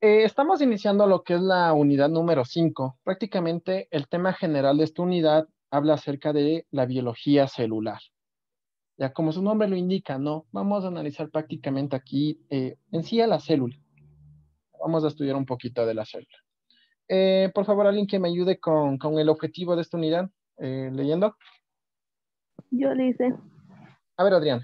Eh, estamos iniciando lo que es la unidad número 5. Prácticamente el tema general de esta unidad habla acerca de la biología celular. Ya como su nombre lo indica, ¿no? Vamos a analizar prácticamente aquí eh, en sí a la célula. Vamos a estudiar un poquito de la célula. Eh, por favor, alguien que me ayude con, con el objetivo de esta unidad, leyendo. Yo le hice. A ver, Adrián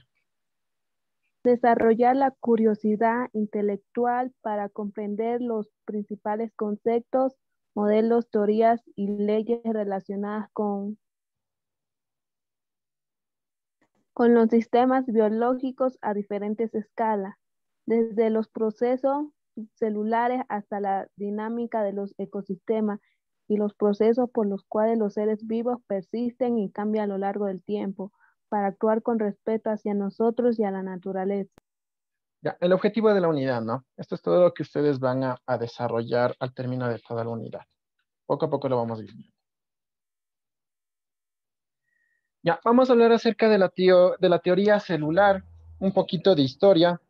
desarrollar la curiosidad intelectual para comprender los principales conceptos, modelos, teorías y leyes relacionadas con, con los sistemas biológicos a diferentes escalas, desde los procesos celulares hasta la dinámica de los ecosistemas y los procesos por los cuales los seres vivos persisten y cambian a lo largo del tiempo para actuar con respeto hacia nosotros y a la naturaleza. Ya, el objetivo de la unidad, ¿no? Esto es todo lo que ustedes van a, desarrollar al término de toda la unidad. Poco a poco lo vamos viendo. Ya, vamos a hablar acerca de la, de la teoría celular, un poquito de historia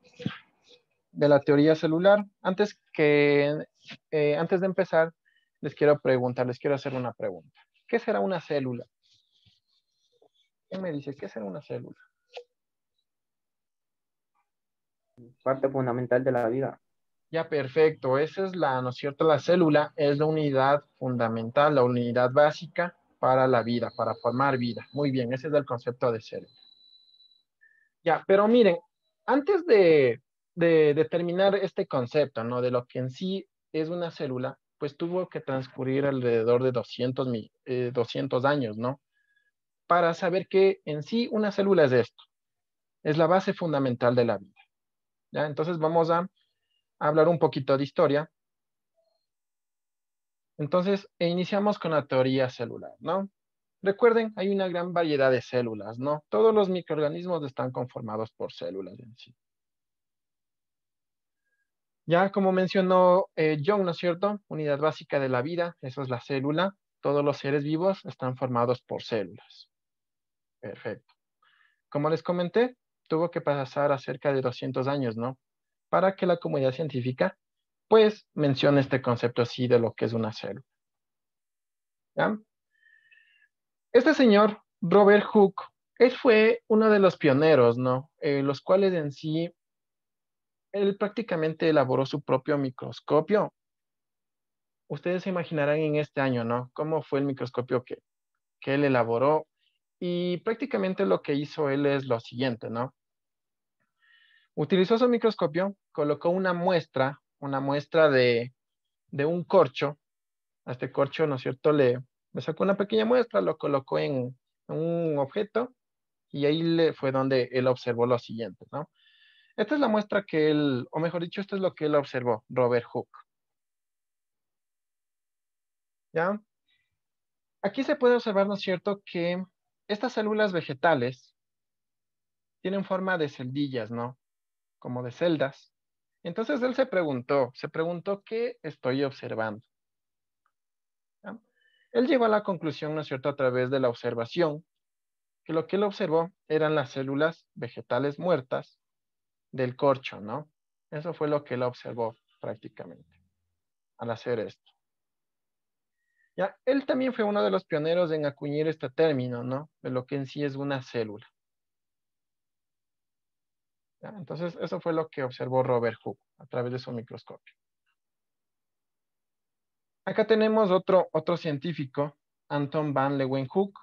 de la teoría celular. Antes, que, eh, antes de empezar, les quiero preguntar, les quiero hacer una pregunta. ¿Qué será una célula? ¿Qué me dices? ¿Qué es una célula? Parte fundamental de la vida. Ya, perfecto. Esa es la, ¿no es cierto? La célula es la unidad fundamental, la unidad básica para la vida, para formar vida. Muy bien, ese es el concepto de célula. Ya, pero miren, antes de, determinar este concepto, ¿no? De lo que en sí es una célula, pues tuvo que transcurrir alrededor de 200, 200 eh, años, ¿no? para saber que en sí una célula es esto. Es la base fundamental de la vida. ¿ya? Entonces vamos a hablar un poquito de historia. Entonces, e iniciamos con la teoría celular, ¿no? Recuerden, hay una gran variedad de células, ¿no? Todos los microorganismos están conformados por células en sí. Ya como mencionó eh, John, ¿no es cierto? Unidad básica de la vida, eso es la célula. Todos los seres vivos están formados por células. Perfecto. Como les comenté, tuvo que pasar a cerca de 200 años, ¿no? Para que la comunidad científica, pues, mencione este concepto así de lo que es una célula. Este señor, Robert Hooke, él fue uno de los pioneros, ¿no? Eh, los cuales en sí, él prácticamente elaboró su propio microscopio. Ustedes se imaginarán en este año, ¿no? Cómo fue el microscopio que, que él elaboró y prácticamente lo que hizo él es lo siguiente, ¿no? Utilizó su microscopio, colocó una muestra, una muestra de, un corcho. A este corcho, ¿no es cierto? Le, sacó una pequeña muestra, lo colocó en un objeto y ahí le, fue donde él observó lo siguiente, ¿no? Esta es la muestra que él, o mejor dicho, esto es lo que él observó, Robert Hooke. ¿Ya? Aquí se puede observar, ¿no es cierto?, que estas células vegetales tienen forma de celdillas, ¿no? Como de celdas. Entonces él se preguntó, se preguntó qué estoy observando. Él llegó a la conclusión, ¿no es cierto?, a través de la observación, que lo que él observó eran las células vegetales muertas del corcho, ¿no? Eso fue lo que él observó prácticamente al hacer esto. Él también fue uno de los pioneros en acuñar este término, ¿no? De lo que en sí es una célula. Entonces, eso fue lo que observó Robert Hooke a través de su microscopio. Acá tenemos otro, otro científico, Anton van Leeuwenhoek.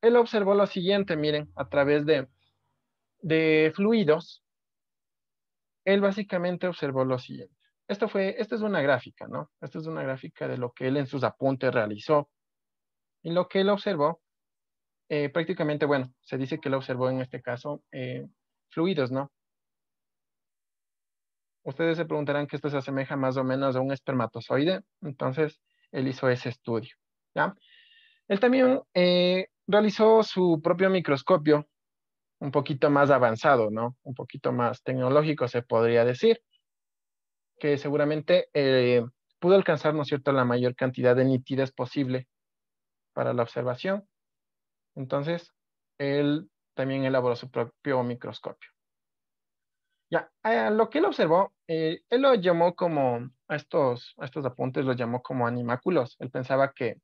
Él observó lo siguiente, miren, a través de, de fluidos. Él básicamente observó lo siguiente. Esto fue, esta es una gráfica, ¿no? Esta es una gráfica de lo que él en sus apuntes realizó. Y lo que él observó, eh, prácticamente, bueno, se dice que él observó en este caso eh, fluidos, ¿no? Ustedes se preguntarán que esto se asemeja más o menos a un espermatozoide. Entonces, él hizo ese estudio, ¿ya? Él también eh, realizó su propio microscopio, un poquito más avanzado, ¿no? Un poquito más tecnológico, se podría decir que seguramente eh, pudo alcanzar, ¿no es cierto?, la mayor cantidad de nitidez posible para la observación. Entonces, él también elaboró su propio microscopio. Ya, a eh, lo que él observó, eh, él lo llamó como, a estos, estos apuntes lo llamó como animáculos. Él pensaba que,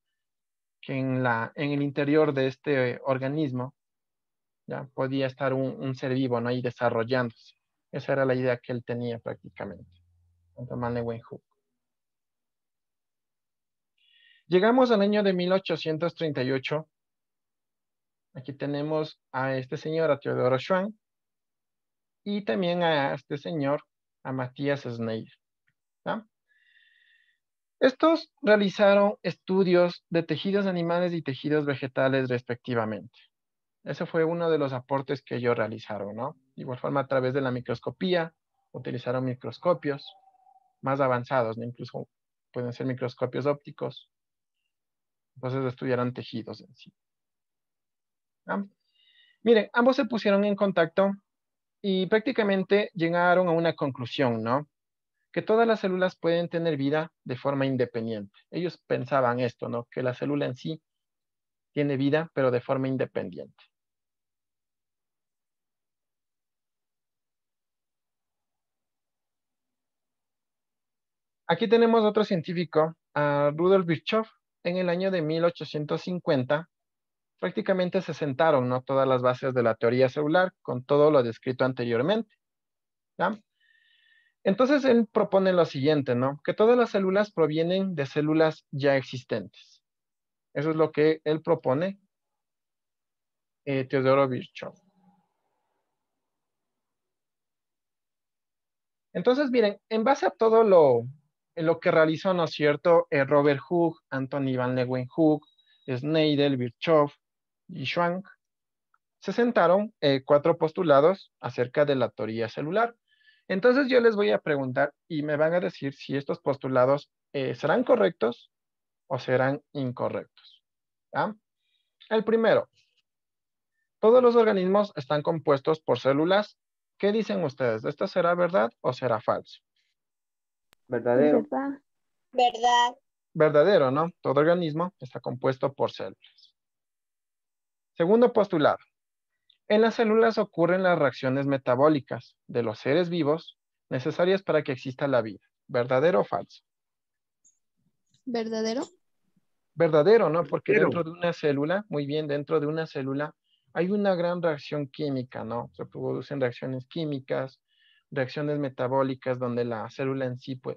en, la, en el interior de este organismo ya podía estar un, un ser vivo, ¿no? Y desarrollándose. Esa era la idea que él tenía prácticamente. Llegamos al año de 1838. Aquí tenemos a este señor, a Teodoro Schwann, y también a este señor, a Matías Schneider. Estos realizaron estudios de tejidos animales y tejidos vegetales respectivamente. Ese fue uno de los aportes que ellos realizaron, ¿no? De igual forma, a través de la microscopía, utilizaron microscopios más avanzados, incluso pueden ser microscopios ópticos. Entonces estudiaron tejidos en sí. Ah, miren, ambos se pusieron en contacto y prácticamente llegaron a una conclusión, ¿no? Que todas las células pueden tener vida de forma independiente. Ellos pensaban esto, ¿no? Que la célula en sí tiene vida, pero de forma independiente. Aquí tenemos otro científico, Rudolf Virchow, en el año de 1850. Prácticamente se sentaron ¿no? todas las bases de la teoría celular con todo lo descrito anteriormente. Entonces él propone lo siguiente, ¿no? Que todas las células provienen de células ya existentes. Eso es lo que él propone, eh, Teodoro Virchow. Entonces, miren, en base a todo lo, lo que realizó, ¿no es cierto?, Robert Hooke, Anthony Van Leeuwenhoek, Sneidel, Virchow y Schwank, se sentaron eh, cuatro postulados acerca de la teoría celular. Entonces yo les voy a preguntar y me van a decir si estos postulados eh, serán correctos o serán incorrectos. El primero, todos los organismos están compuestos por células. ¿Qué dicen ustedes? ¿Esto será verdad o será falso? Verdadero. ¿Verdad? Verdadero, ¿no? Todo organismo está compuesto por células. Segundo postulado. En las células ocurren las reacciones metabólicas de los seres vivos necesarias para que exista la vida. ¿Verdadero o falso? ¿Verdadero? Verdadero, ¿no? Porque dentro de una célula, muy bien, dentro de una célula hay una gran reacción química, ¿no? Se producen reacciones químicas, reacciones metabólicas donde la célula en sí, pues,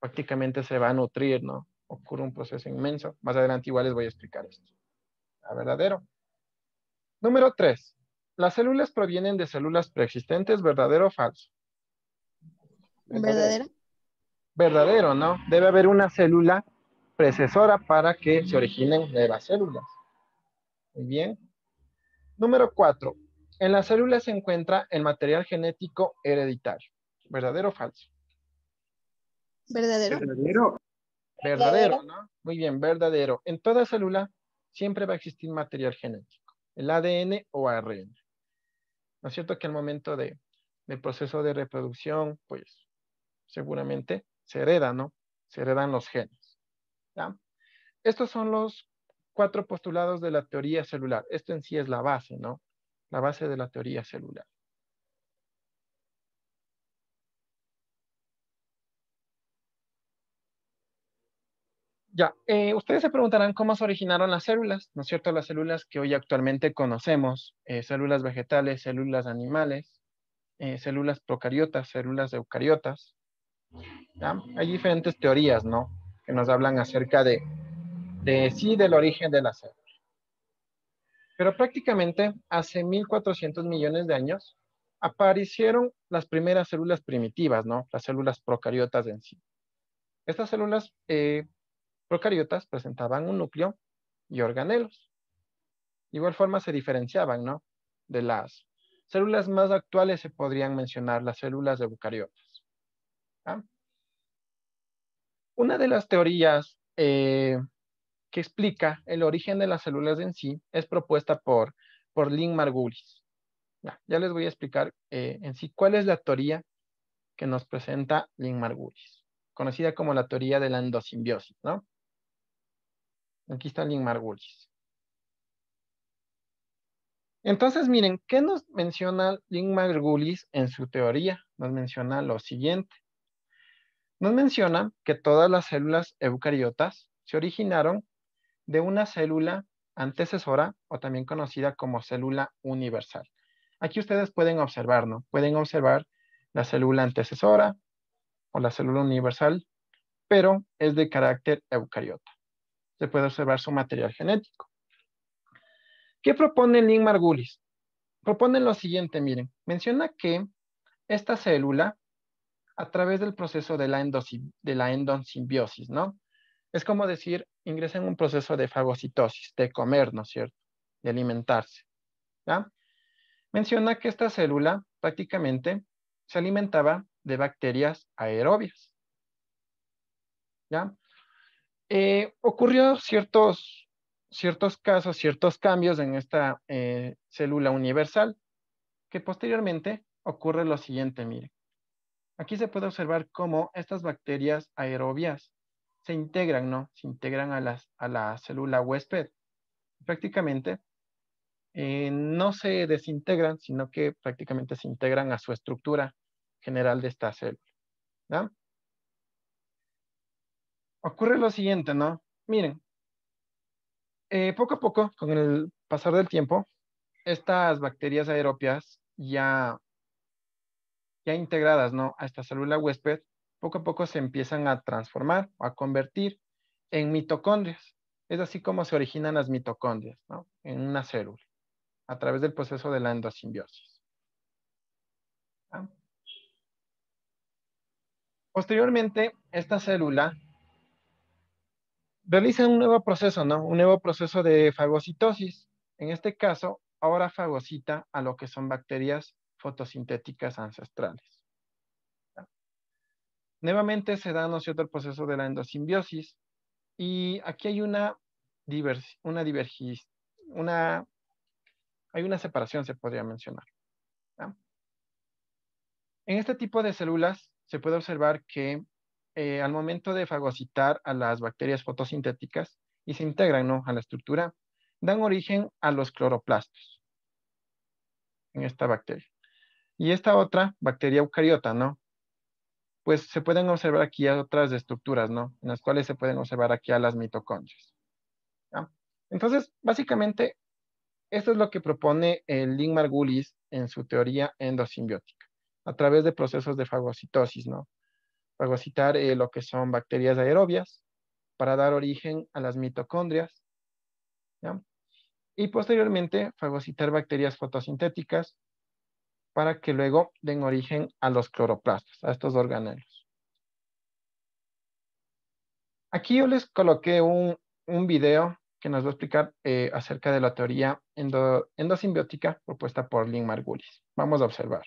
prácticamente se va a nutrir, ¿no? Ocurre un proceso inmenso. Más adelante igual les voy a explicar esto. verdadero. Número tres. Las células provienen de células preexistentes, ¿verdadero o falso? ¿Verdadero? Verdadero, ¿no? Debe haber una célula precesora para que se originen nuevas células. Muy bien. Número cuatro. En la célula se encuentra el material genético hereditario. ¿Verdadero o falso? Verdadero. Verdadero. Verdadero, ¿no? Muy bien, verdadero. En toda célula siempre va a existir material genético, el ADN o ARN. ¿No es cierto que al momento de, del proceso de reproducción, pues seguramente se hereda, ¿no? Se heredan los genes. ¿ya? Estos son los cuatro postulados de la teoría celular. Esto en sí es la base, ¿no? la base de la teoría celular. Ya, eh, ustedes se preguntarán cómo se originaron las células, ¿no es cierto? Las células que hoy actualmente conocemos, eh, células vegetales, células animales, eh, células procariotas, células eucariotas. Hay diferentes teorías, ¿no? Que nos hablan acerca de, de sí, del origen de las células. Pero prácticamente hace 1400 millones de años aparecieron las primeras células primitivas, ¿no? Las células procariotas en sí. Estas células eh, procariotas presentaban un núcleo y organelos. De igual forma se diferenciaban, ¿no? De las células más actuales se podrían mencionar las células eucariotas. ¿Ah? Una de las teorías eh, que explica el origen de las células en sí es propuesta por, por Lynn Margulis. Ya, les voy a explicar eh, en sí cuál es la teoría que nos presenta Lynn Margulis, conocida como la teoría de la endosimbiosis, ¿no? Aquí está Lynn Margulis. Entonces, miren, ¿qué nos menciona Lynn Margulis en su teoría? Nos menciona lo siguiente. Nos menciona que todas las células eucariotas se originaron de una célula antecesora o también conocida como célula universal. Aquí ustedes pueden observar, ¿no? Pueden observar la célula antecesora o la célula universal, pero es de carácter eucariota. Se puede observar su material genético. ¿Qué propone Lynn Margulis? Propone lo siguiente, miren. Menciona que esta célula, a través del proceso de la endosimbiosis, ¿no? Es como decir, ingresa en un proceso de fagocitosis, de comer, ¿no es cierto? De alimentarse. Menciona que esta célula prácticamente se alimentaba de bacterias aerobias. Eh, ocurrió ciertos, ciertos casos, ciertos cambios en esta eh, célula universal, que posteriormente ocurre lo siguiente, miren. Aquí se puede observar cómo estas bacterias aerobias se integran, ¿no? Se integran a, las, a la célula huésped. Prácticamente eh, no se desintegran, sino que prácticamente se integran a su estructura general de esta célula. Ocurre lo siguiente, ¿no? Miren, eh, poco a poco, con el pasar del tiempo, estas bacterias aeropias ya, ya integradas ¿no? a esta célula huésped poco a poco se empiezan a transformar, o a convertir en mitocondrias. Es así como se originan las mitocondrias, ¿no? En una célula, a través del proceso de la endosimbiosis. ¿Ah? Posteriormente, esta célula realiza un nuevo proceso, ¿no? Un nuevo proceso de fagocitosis. En este caso, ahora fagocita a lo que son bacterias fotosintéticas ancestrales. Nuevamente se da, ¿no cierto?, el proceso de la endosimbiosis. Y aquí hay una, una una, hay una separación, se podría mencionar. En este tipo de células se puede observar que eh, al momento de fagocitar a las bacterias fotosintéticas y se integran ¿no? a la estructura, dan origen a los cloroplastos en esta bacteria. Y esta otra bacteria eucariota, ¿no? pues se pueden observar aquí otras estructuras, ¿no? En las cuales se pueden observar aquí a las mitocondrias. Entonces, básicamente, esto es lo que propone el Link Margulis en su teoría endosimbiótica, a través de procesos de fagocitosis, ¿no? Fagocitar eh, lo que son bacterias aerobias para dar origen a las mitocondrias, Y posteriormente, fagocitar bacterias fotosintéticas para que luego den origen a los cloroplastos, a estos organelos. Aquí yo les coloqué un, un video que nos va a explicar eh, acerca de la teoría endosimbiótica propuesta por Lynn Margulis. Vamos a observar.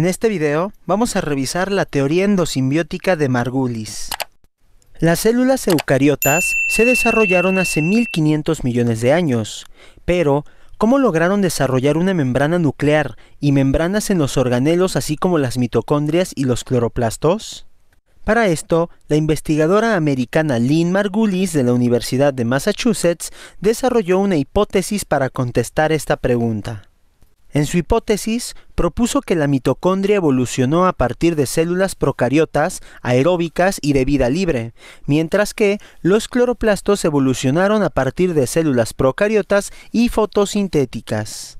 En este video vamos a revisar la teoría endosimbiótica de Margulis. Las células eucariotas se desarrollaron hace 1500 millones de años, pero ¿cómo lograron desarrollar una membrana nuclear y membranas en los organelos así como las mitocondrias y los cloroplastos? Para esto, la investigadora americana Lynn Margulis de la Universidad de Massachusetts desarrolló una hipótesis para contestar esta pregunta. En su hipótesis, propuso que la mitocondria evolucionó a partir de células procariotas, aeróbicas y de vida libre, mientras que los cloroplastos evolucionaron a partir de células procariotas y fotosintéticas.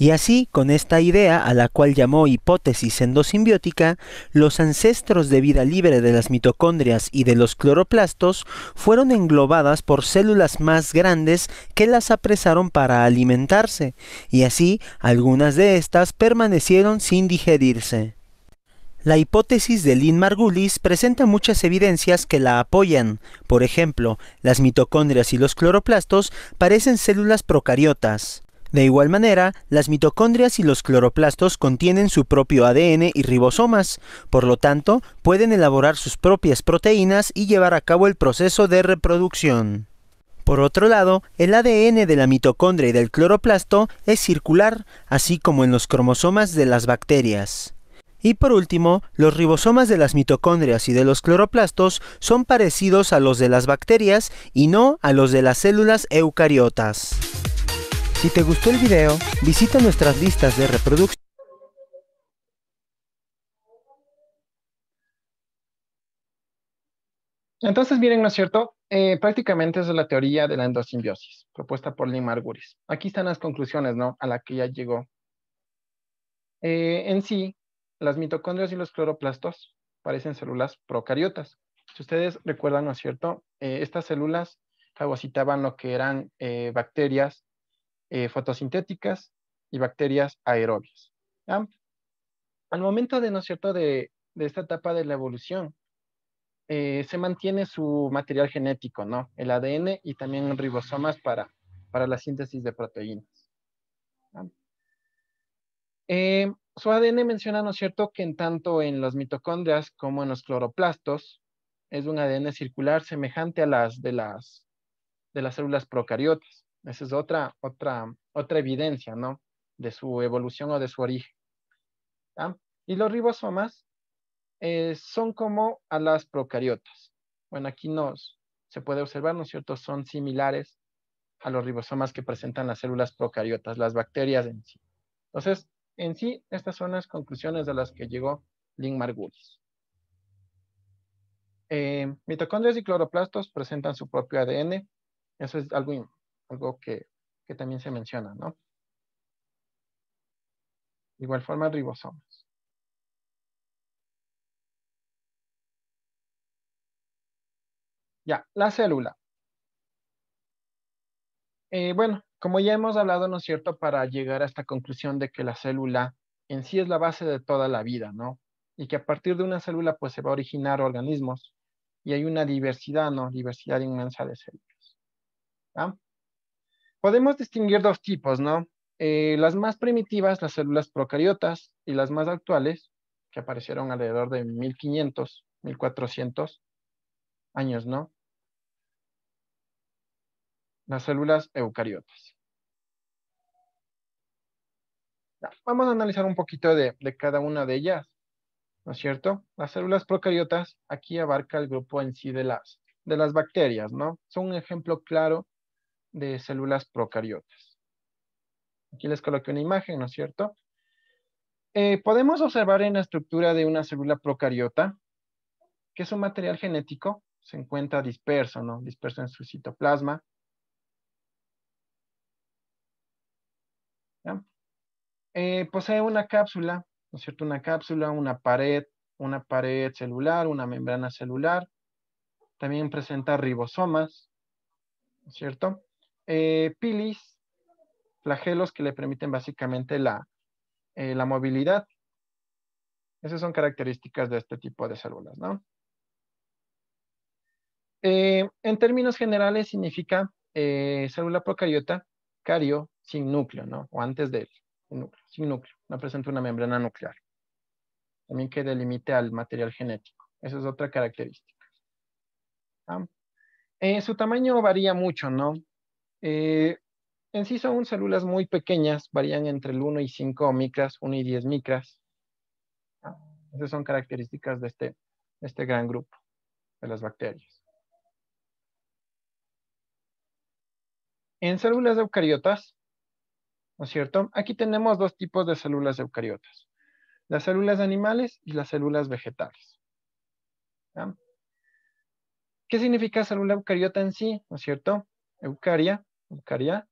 Y así, con esta idea, a la cual llamó hipótesis endosimbiótica, los ancestros de vida libre de las mitocondrias y de los cloroplastos fueron englobadas por células más grandes que las apresaron para alimentarse, y así algunas de estas permanecieron sin digerirse. La hipótesis de Lynn Margulis presenta muchas evidencias que la apoyan. Por ejemplo, las mitocondrias y los cloroplastos parecen células procariotas. De igual manera, las mitocondrias y los cloroplastos contienen su propio ADN y ribosomas, por lo tanto, pueden elaborar sus propias proteínas y llevar a cabo el proceso de reproducción. Por otro lado, el ADN de la mitocondria y del cloroplasto es circular, así como en los cromosomas de las bacterias. Y por último, los ribosomas de las mitocondrias y de los cloroplastos son parecidos a los de las bacterias y no a los de las células eucariotas. Si te gustó el video, visita nuestras listas de reproducción. Entonces, miren, ¿no es cierto? Eh, prácticamente es la teoría de la endosimbiosis, propuesta por Lee Margulis. Aquí están las conclusiones, ¿no? A la que ya llegó. Eh, en sí, las mitocondrias y los cloroplastos parecen células procariotas. Si ustedes recuerdan, ¿no es cierto? Eh, estas células fagocitaban lo que eran bacterias eh, fotosintéticas y bacterias aerobias. Al momento de, ¿no cierto?, de, esta etapa de la evolución, eh, se mantiene su material genético, ¿no? El ADN y también ribosomas para, para la síntesis de proteínas. Eh, su ADN menciona, ¿no cierto?, que en tanto en las mitocondrias como en los cloroplastos, es un ADN circular semejante a las de las, de las células procariotas. Esa es otra, otra, otra evidencia, ¿no? De su evolución o de su origen. Y los ribosomas eh, son como a las procariotas. Bueno, aquí nos, se puede observar, ¿no es cierto? Son similares a los ribosomas que presentan las células procariotas, las bacterias en sí. Entonces, en sí, estas son las conclusiones de las que llegó Lynn Margulis. Eh, mitocondrias y cloroplastos presentan su propio ADN. Eso es algo algo que, también se menciona, ¿no? igual forma, ribosomas. Ya, la célula. Eh, bueno, como ya hemos hablado, ¿no es cierto?, para llegar a esta conclusión de que la célula en sí es la base de toda la vida, ¿no? Y que a partir de una célula, pues se va a originar organismos y hay una diversidad, ¿no? Diversidad inmensa de células. ¿Ah? Podemos distinguir dos tipos, ¿no? Eh, las más primitivas, las células procariotas, y las más actuales, que aparecieron alrededor de 1500, 1400 años, ¿no? Las células eucariotas. Vamos a analizar un poquito de, cada una de ellas, ¿no es cierto? Las células procariotas aquí abarca el grupo en sí de las, de las bacterias, ¿no? Son un ejemplo claro de células procariotas. Aquí les coloqué una imagen, ¿no es cierto? Eh, podemos observar en la estructura de una célula procariota que su material genético se encuentra disperso, ¿no? Disperso en su citoplasma. Eh, posee una cápsula, ¿no es cierto? Una cápsula, una pared, una pared celular, una membrana celular. También presenta ribosomas, ¿no es cierto? Eh, pilis, flagelos que le permiten básicamente eh, la, movilidad. Esas son características de este tipo de células, ¿no? Eh, en términos generales significa célula procariota, cario, sin núcleo, ¿no? O antes de él, sin núcleo, sin núcleo. No presenta una membrana nuclear. También que delimite al material genético. Esa es otra característica. su tamaño varía mucho, ¿no? Eh, en sí son células muy pequeñas, varían entre el 1 y 5 micras, 1 y 10 micras. Esas son características este, de este, gran grupo de las bacterias. En células eucariotas, ¿no es cierto? Aquí tenemos dos tipos de células eucariotas. Las células animales y las células vegetales. ¿Qué significa célula eucariota en sí? ¿No es cierto? Eucaria buscaría,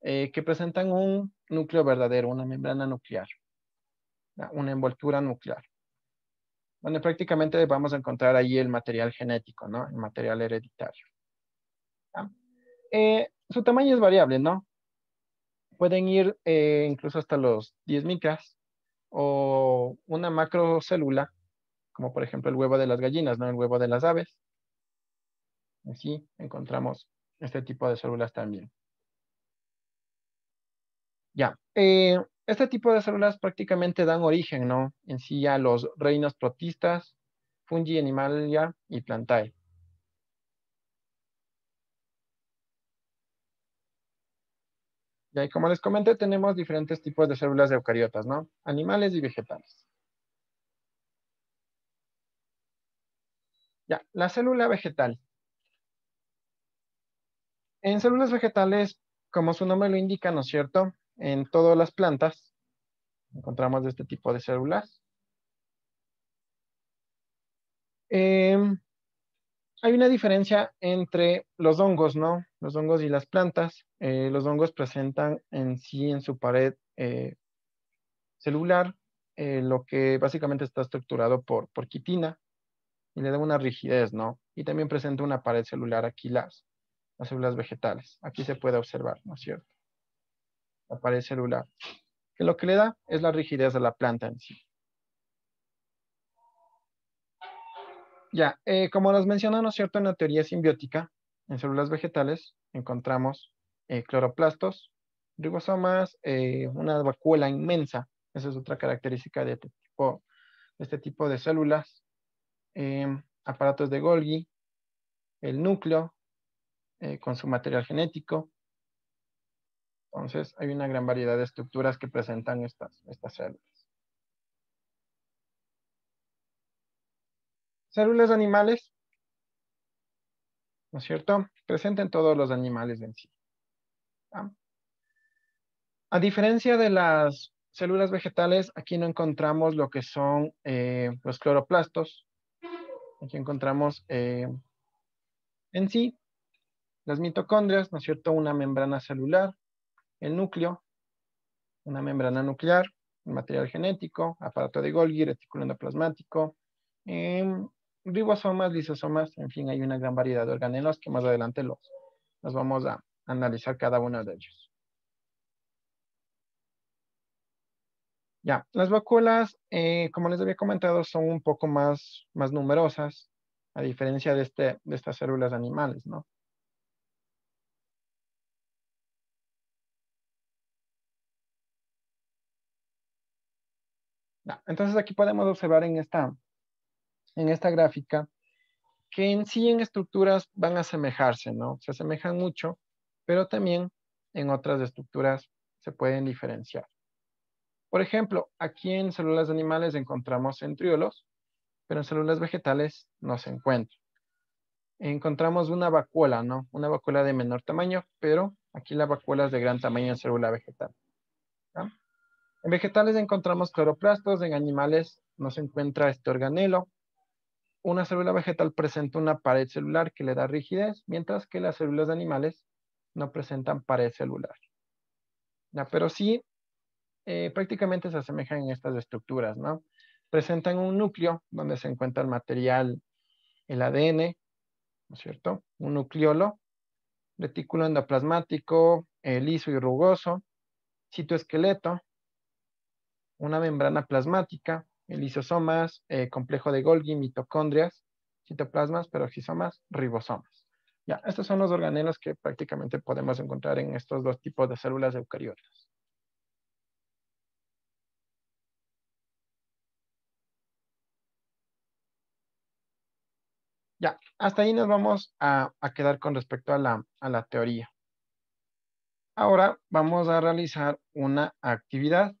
eh, que presentan un núcleo verdadero, una membrana nuclear, una envoltura nuclear, donde prácticamente vamos a encontrar ahí el material genético, ¿no? El material hereditario. Eh, su tamaño es variable, ¿no? Pueden ir eh, incluso hasta los 10 micras o una macrocélula, como por ejemplo el huevo de las gallinas, ¿no? El huevo de las aves. Así encontramos este tipo de células también. Ya, eh, este tipo de células prácticamente dan origen, ¿no? En sí a los reinos protistas, fungi, animalia y plantae. Ya, y como les comenté, tenemos diferentes tipos de células de eucariotas, ¿no? Animales y vegetales. Ya, la célula vegetal. En células vegetales, como su nombre lo indica, ¿no es cierto? en todas las plantas encontramos este tipo de células. Em, hay una diferencia entre los hongos, ¿no? Los hongos y las plantas. Eh, los hongos presentan en sí, en su pared eh, celular, eh, lo que básicamente está estructurado por, quitina y le da una rigidez, ¿no? Y también presenta una pared celular aquí las, las células vegetales. Aquí se puede observar, ¿no es cierto? la pared celular, que lo que le da es la rigidez de la planta en sí. Ya, eh, como nos mencionó, ¿no es cierto? En la teoría simbiótica, en células vegetales, encontramos eh, cloroplastos, ribosomas, eh, una vacuela inmensa. Esa es otra característica de este tipo de, este tipo de células. Em, aparatos de Golgi, el núcleo con su material genético, entonces, hay una gran variedad de estructuras que presentan estas, células. Células animales, ¿no es cierto? Presenten todos los animales en sí. A diferencia de las células vegetales, aquí no encontramos lo que son eh, los cloroplastos. Aquí encontramos eh, en sí las mitocondrias, ¿no es cierto? Una membrana celular el núcleo, una membrana nuclear, material genético, aparato de Golgi, retículo endoplasmático, em, ribosomas, lisosomas, en fin, hay una gran variedad de organelos que más adelante los, vamos a analizar cada uno de ellos. Ya, las vacuolas, eh, como les había comentado, son un poco más, más numerosas, a diferencia de, este, de estas células animales, ¿no? Entonces aquí podemos observar en esta, gráfica que en sí en estructuras van a asemejarse, ¿no? Se asemejan mucho, pero también en otras estructuras se pueden diferenciar. Por ejemplo, aquí en células animales encontramos centriolos, pero en células vegetales no se encuentran. Encontramos una vacuola, ¿no? Una vacuola de menor tamaño, pero aquí la vacuola es de gran tamaño en célula vegetal. En vegetales encontramos cloroplastos, en animales no se encuentra este organelo. Una célula vegetal presenta una pared celular que le da rigidez, mientras que las células de animales no presentan pared celular. Pero sí, eh, prácticamente se asemejan en estas estructuras, ¿no? Presentan un núcleo donde se encuentra el material, el ADN, ¿no es cierto? Un nucleolo, retículo endoplasmático, liso y rugoso, citoesqueleto, una membrana plasmática, lisosomas, eh, complejo de Golgi, mitocondrias, citoplasmas, peroxisomas, ribosomas. Ya, estos son los organelos que prácticamente podemos encontrar en estos dos tipos de células eucariotas. Ya, hasta ahí nos vamos a, quedar con respecto a la teoría. Ahora vamos a realizar una actividad